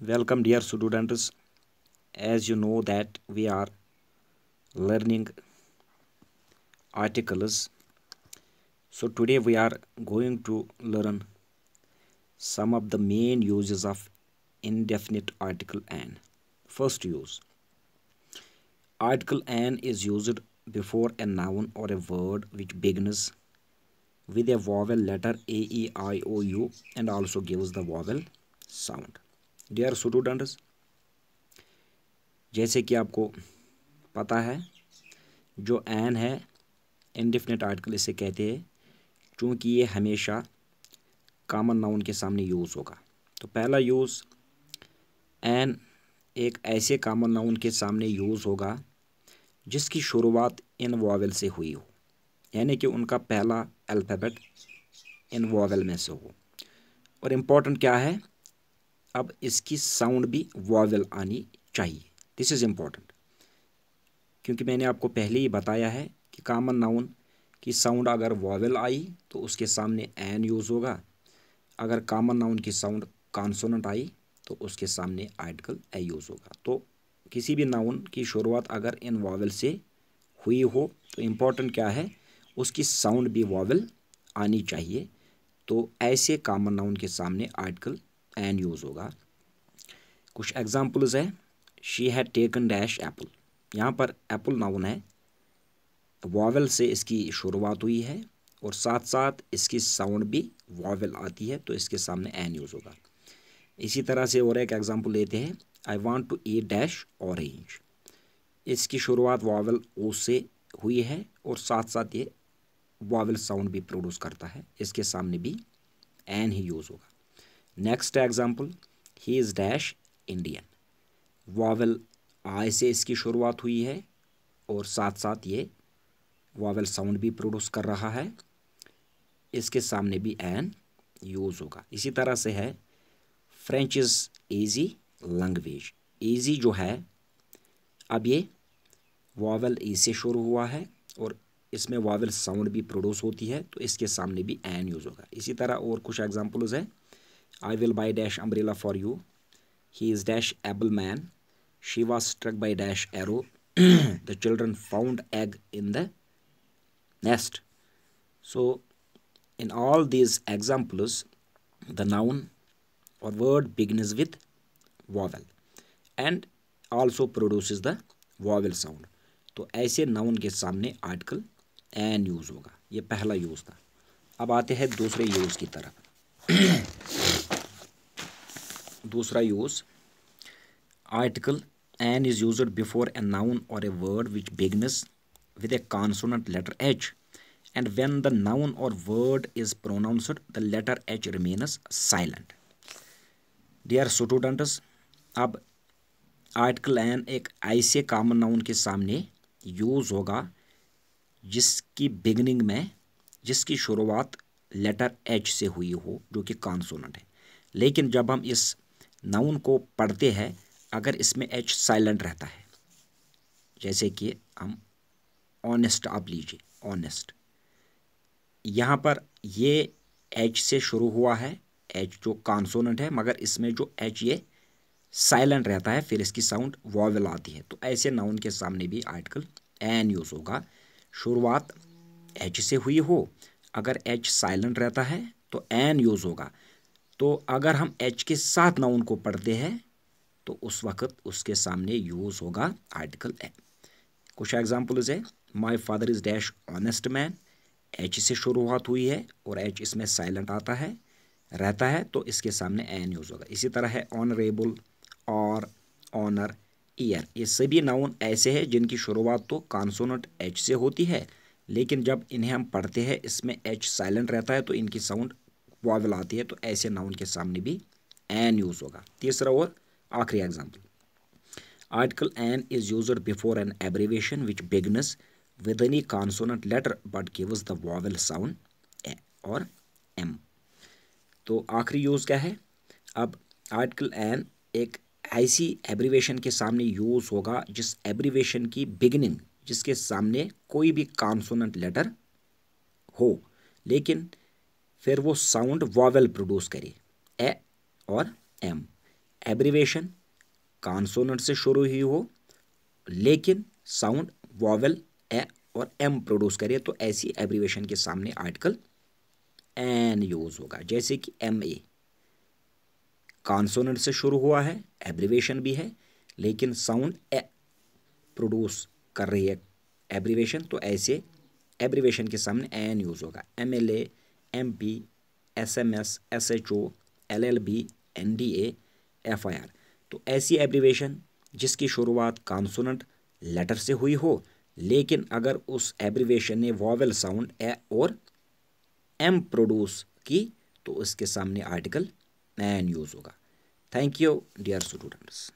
welcome dear students as you know that we are learning articles so today we are going to learn some of the main uses of indefinite article an first use article an is used before a noun or a word which begins with a vowel letter a e i o u and also gives the vowel sound dear students जैसे कि आपको पता है जो N है indefinite article इसे कहते हैं चूँकि ये हमेशा कामन नाउन के सामने यूज़ होगा तो पहला यूज़ एन एक ऐसे कामन नाउन के सामने यूज़ होगा जिसकी शुरुआत इन वॉवल से हुई हो यानी कि उनका पहला अल्फ़ाबेट इन वॉवल में से हो और इम्पोर्टेंट क्या है अब इसकी साउंड भी वॉवल आनी चाहिए दिस इज़ इम्पॉर्टेंट क्योंकि मैंने आपको पहले ही बताया है कि कामन नाउन की साउंड अगर वॉवल आई तो उसके सामने एन यूज़ होगा अगर कामन नाउन की साउंड कॉन्सोनेंट आई तो उसके सामने आर्टिकल ए यूज़ होगा तो किसी भी नाउन की शुरुआत अगर इन वॉवल से हुई हो तो इम्पॉर्टेंट क्या है उसकी साउंड भी वॉवल आनी चाहिए तो ऐसे कामन नाउन के सामने आर्टिकल एंड यूज़ होगा कुछ एग्जाम्पल्स है she had taken dash apple यहाँ पर एप्पल नाउन है वॉवल से इसकी शुरुआत हुई है और साथ साथ इसकी साउंड भी वॉवल आती है तो इसके सामने एन यूज़ होगा इसी तरह से और एक एग्जाम्पल लेते हैं I want to eat dash orange इसकी शुरुआत वॉवल ओ से हुई है और साथ साथ ये वावल साउंड भी प्रोड्यूस करता है इसके सामने भी एन ही यूज़ होगा next example he is dash Indian vowel I से इसकी शुरुआत हुई है और साथ साथ ये वावल साउंड भी प्रोड्यूस कर रहा है इसके सामने भी एन यूज़ होगा इसी तरह से है French is easy language easy जो है अब ये वावल ई e से शुरू हुआ है और इसमें वावल साउंड भी प्रोड्यूस होती है तो इसके सामने भी एन यूज़ होगा इसी तरह और कुछ एग्जाम्पल्स हैं I will buy dash umbrella for you. He is dash able man. She was struck by dash arrow. the children found egg in the nest. So in all these examples, the noun or word begins with vowel and also produces the vowel sound. तो ऐसे noun के सामने article an use होगा ये पहला use था अब आते हैं दूसरे यूज़ की तरफ दूसरा use article an is use before a noun or a word which begins with a consonant letter H and when the noun or word is pronounced the letter H remains silent dear students अब article an एक ऐसे कामन noun के सामने use होगा जिसकी beginning में जिसकी शुरुआत लेटर एच से हुई हो जो कि कॉन्सोनेंट है लेकिन जब हम इस नाउन को पढ़ते हैं अगर इसमें एच साइलेंट रहता है जैसे कि हम ऑनेस्ट आप लीजिए ऑनेस्ट यहाँ पर ये एच से शुरू हुआ है एच जो कॉन्सोनेंट है मगर इसमें जो एच ये साइलेंट रहता है फिर इसकी साउंड वॉवल आती है तो ऐसे नाउन के सामने भी आर्टिकल एन यूज़ होगा शुरुआत एच से हुई हो अगर एच साइलेंट रहता है तो एन यूज़ होगा तो अगर हम एच के साथ नाउन को पढ़ते हैं तो उस वक्त उसके सामने यूज़ होगा आर्टिकल ए कुछ एग्जाम्पल्स है my father is dash honest man H से शुरुआत हुई है और एच इसमें साइलेंट आता है रहता है तो इसके सामने एन यूज़ होगा इसी तरह है ऑनरेबल और ऑनर ईयर ये सभी नाउन ऐसे हैं जिनकी शुरुआत तो कॉन्सोनट एच से होती है लेकिन जब इन्हें हम पढ़ते हैं इसमें एच साइलेंट रहता है तो इनकी साउंड वावल आती है तो ऐसे नाउन के सामने भी एन यूज़ होगा तीसरा और आखिरी example article an is use before an abbreviation which begins with any consonant letter but gives the vowel sound A और एम तो आखिरी यूज़ क्या है अब आर्टिकल एन एक ऐसी एब्रीवेशन के सामने यूज़ होगा जिस एब्रीवेशन की बिगनिंग जिसके सामने कोई भी कॉन्सोनेंट लेटर हो लेकिन फिर वो साउंड वॉवल प्रोड्यूस करे ए और एम एब्रीवेशन कॉन्सोनट से शुरू ही हो लेकिन साउंड वॉवल ए और एम प्रोड्यूस करे तो ऐसी एब्रीवेशन के सामने आर्टिकल एन यूज़ होगा जैसे कि एम ए कॉन्सोनेंट से शुरू हुआ है एब्रीवेशन भी है लेकिन साउंड ए प्रोड्यूस कर रही है एब्रीवेशन तो ऐसे एब्रीवेशन के सामने एन यूज़ होगा M L A M P S M S S H O L L B N D A F I R तो ऐसी एब्रीवेशन जिसकी शुरुआत कॉन्सोनेंट लेटर से हुई हो लेकिन अगर उस एब्रीवेशन ने वॉवेल साउंड ए और एम प्रोड्यूस की तो उसके सामने आर्टिकल एन यूज़ होगा थैंक यू डियर स्टूडेंट्स